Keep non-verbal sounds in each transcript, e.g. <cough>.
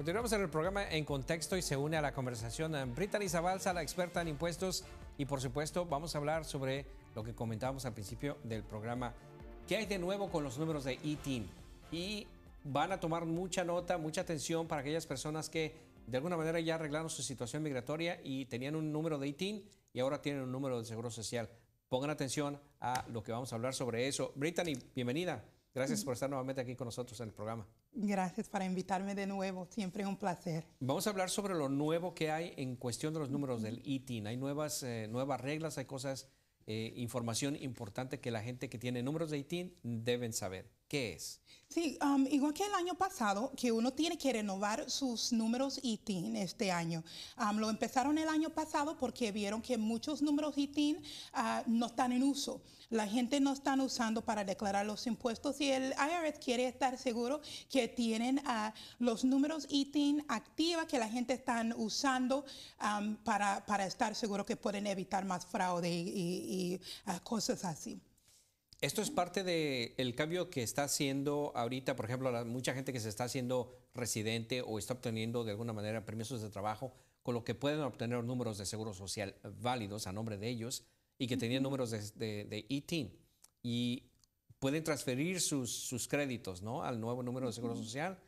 Continuamos en el programa En Contexto y se une a la conversación eh, Brittany Zabalza, la experta en impuestos. Y por supuesto, vamos a hablar sobre lo que comentábamos al principio del programa. ¿Qué hay de nuevo con los números de e ITIN? Y van a tomar mucha nota, mucha atención para aquellas personas que de alguna manera ya arreglaron su situación migratoria y tenían un número de e ITIN y ahora tienen un número de Seguro Social. Pongan atención a lo que vamos a hablar sobre eso. Brittany, bienvenida. Gracias por estar nuevamente aquí con nosotros en el programa. Gracias por invitarme de nuevo, siempre es un placer. Vamos a hablar sobre lo nuevo que hay en cuestión de los números del ITIN. Hay nuevas, eh, nuevas reglas, hay cosas, eh, información importante que la gente que tiene números de ITIN deben saber. ¿Qué es? Sí, um, igual que el año pasado, que uno tiene que renovar sus números ITIN este año. Um, lo empezaron el año pasado porque vieron que muchos números ITIN ah, no están en uso. La gente no está usando para declarar los impuestos y el IRS quiere estar seguro que tienen ah, los números ITIN activa que la gente está usando um, para, estar seguro que pueden evitar más fraude y, ah, cosas así. Esto es parte del cambio que está haciendo ahorita, por ejemplo, mucha gente que se está haciendo residente o está obteniendo de alguna manera permisos de trabajo, con lo que pueden obtener números de seguro social válidos a nombre de ellos y que tenían números de, de, e ITIN. Y pueden transferir sus, sus, créditos ¿no? al nuevo número de seguro social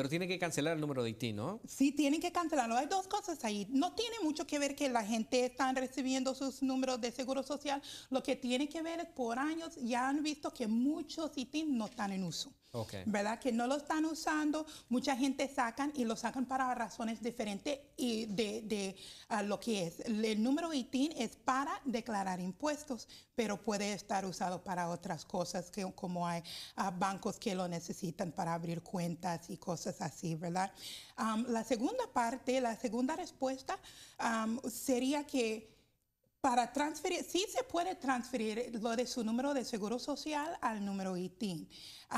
pero tiene que cancelar el número de IT, ¿no? Sí, tienen que cancelarlo. Hay dos cosas ahí. No tiene mucho que ver que la gente está recibiendo sus números de seguro social. Lo que tiene que ver es por años ya han visto que muchos IT no están en uso. ¿Verdad? Que no lo están usando. Mucha gente sacan y lo sacan para razones diferentes y de, lo que es. El número ITIN es para declarar impuestos, pero puede estar usado para otras cosas que, como hay ah, bancos que lo necesitan para abrir cuentas y cosas así, ¿verdad? la segunda parte, la segunda respuesta sería que para transferir, sí se puede transferir lo de su número de seguro social al número ITIN.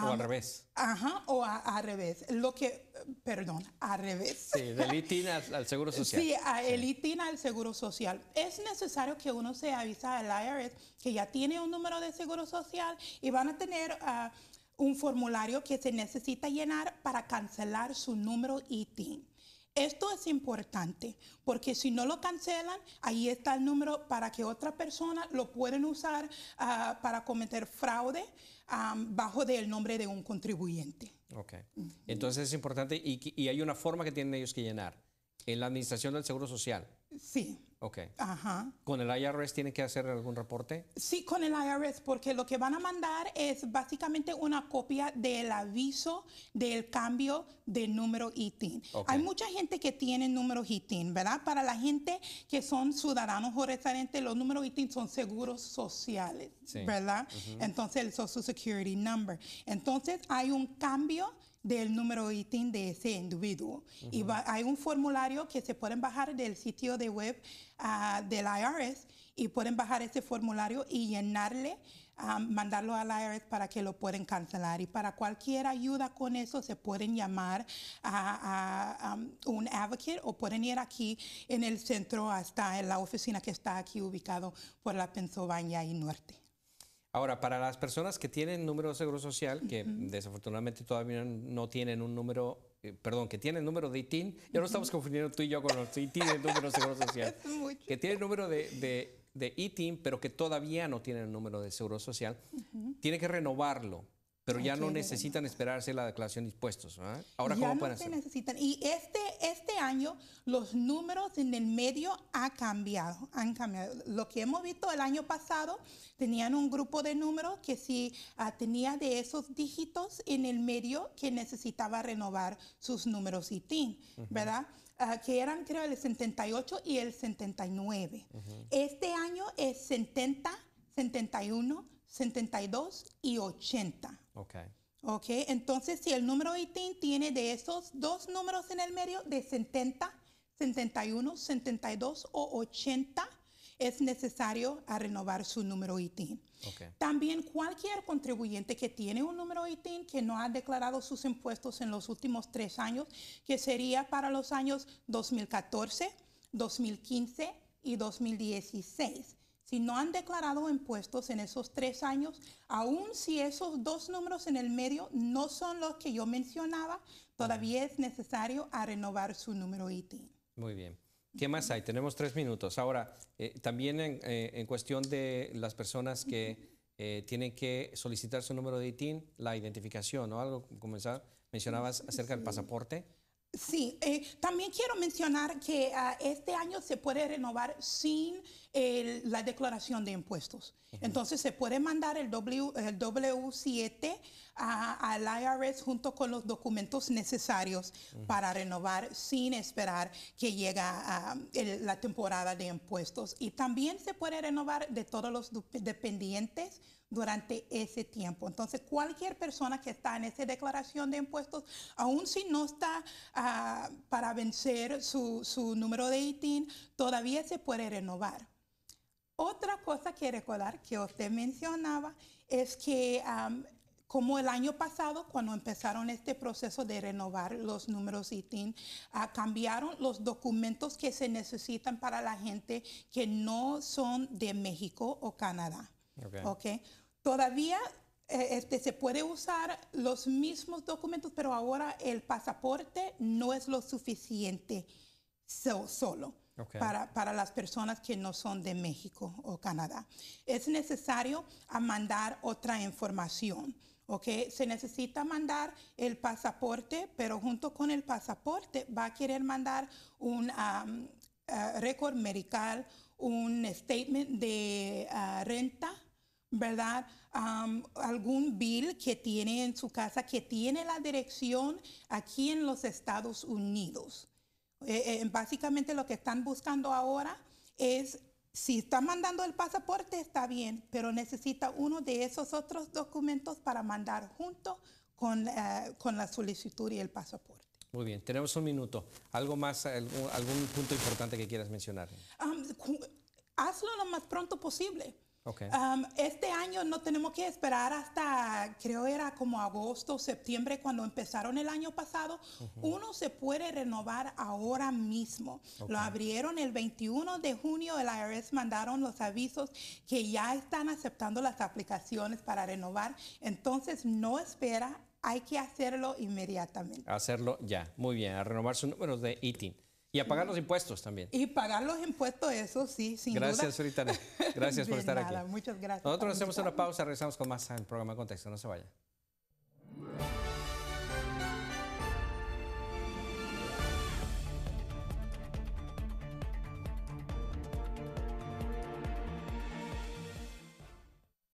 o al revés. Ajá, o a, al revés. Lo que, perdón, al revés. Sí, del ITIN al, seguro <laughs> social. Sí, el ITIN al seguro social. Es necesario que uno se avisa al IRS que ya tiene un número de seguro social y van a tener... Ah, un formulario que se necesita llenar para cancelar su número ITIN. Esto es importante porque si no lo cancelan, ahí está el número para que otra persona lo pueden usar ah, para cometer fraude bajo el nombre de un contribuyente. Ok. Entonces es importante y hay una forma que tienen ellos que llenar en la Administración del Seguro Social. Sí. Ok. Ajá. ¿Con el IRS tiene que hacer algún reporte? Sí, con el IRS, porque lo que van a mandar es básicamente una copia del aviso del cambio del número ITIN. Hay mucha gente que tiene números ITIN, ¿verdad? Para la gente que son ciudadanos o residentes, los números ITIN son seguros sociales, ¿verdad? Entonces, el Social Security Number. Entonces, hay un cambio del número ITIN de ese individuo. Y hay un formulario que se pueden bajar del sitio de web ah, del IRS y pueden bajar ese formulario y llenarle, ah, mandarlo al IRS para que lo pueden cancelar. Y para cualquier ayuda con eso se pueden llamar a, um, un advocate o pueden ir aquí en el centro hasta en la oficina que está aquí ubicado por la Pennsylvania y Norte. Ahora, para las personas que tienen número de seguro social, que desafortunadamente todavía no tienen un número, eh, perdón, que tienen número de ITIN, ya no estamos confundiendo tú y yo con los ITIN el número de seguro <laughs> social, que tienen número de, de, ITIN, pero que todavía no tienen el número de seguro social, tiene que renovarlo pero ya no necesitan esperarse la declaración de impuestos. ¿verdad? Ahora, ya no se necesitan. Y este, este año los números en el medio ha cambiado, han cambiado. Lo que hemos visto el año pasado, tenían un grupo de números que sí ah, tenía de esos dígitos en el medio que necesitaba renovar sus números ITIN, ¿verdad? Ah, que eran creo el 78 y el 79. Este año es 70, 71, 72 y 80. Ok. Ok, entonces si el número 18 tiene de esos dos números en el medio, de 70, 71, 72 o 80, es necesario a renovar su número ITIN. Okay. También cualquier contribuyente que tiene un número ITIN que no ha declarado sus impuestos en los últimos tres años, que sería para los años 2014, 2015 y 2016 si no han declarado impuestos en esos tres años, aun si esos dos números en el medio no son los que yo mencionaba, todavía es necesario a renovar su número ITIN. Muy bien. ¿Qué más hay? Tenemos tres minutos. Ahora, eh, también eh, en, cuestión de las personas que eh, tienen que solicitar su número de ITIN, la identificación, ¿no? Algo comenzar, mencionabas acerca del pasaporte. Sí, también quiero mencionar que ah, este año se puede renovar sin la declaración de impuestos. Entonces se puede mandar el, w, 7 al IRS junto con los documentos necesarios para renovar sin esperar que llegue ah, la temporada de impuestos. Y también se puede renovar de todos los dependientes durante ese tiempo. Entonces, cualquier persona que está en esa declaración de impuestos, aun si no está ah, para vencer su, su número de ITIN, todavía se puede renovar. Otra cosa que recordar que usted mencionaba es que como el año pasado, cuando empezaron este proceso de renovar los números ITIN, ah, cambiaron los documentos que se necesitan para la gente que no son de México o Canadá. Okay. Todavía e, este, se puede usar los mismos documentos, pero ahora el pasaporte no es lo suficiente solo. Para, las personas que no son de México o Canadá. Es necesario mandar otra información. Se necesita mandar el pasaporte, pero junto con el pasaporte va a querer mandar un eh, récord medical, un statement de eh, renta, ¿verdad? algún bill que tiene en su casa que tiene la dirección aquí en los Estados Unidos. Eh, eh, básicamente lo que están buscando ahora es, si está mandando el pasaporte está bien, pero necesita uno de esos otros documentos para mandar junto con, eh, la solicitud y el pasaporte. Muy bien, tenemos un minuto. ¿Algo más, algún, punto importante que quieras mencionar? Um, hazlo lo más pronto posible este año no tenemos que esperar hasta, creo era como agosto, septiembre, cuando empezaron el año pasado. Uno se puede renovar ahora mismo. Lo abrieron el 21 de junio, el IRS mandaron los avisos que ya están aceptando las aplicaciones para renovar. Entonces no espera, hay que hacerlo inmediatamente. Hacerlo ya, muy bien, a renovar su número de ITIN. Y a pagar los impuestos también. Y pagar los impuestos, eso sí, sin gracias, duda. Gracias, Gracias por <laughs> estar nada, aquí. Muchas gracias. Nosotros hacemos una pausa, regresamos con más en el programa Contexto. No se vaya.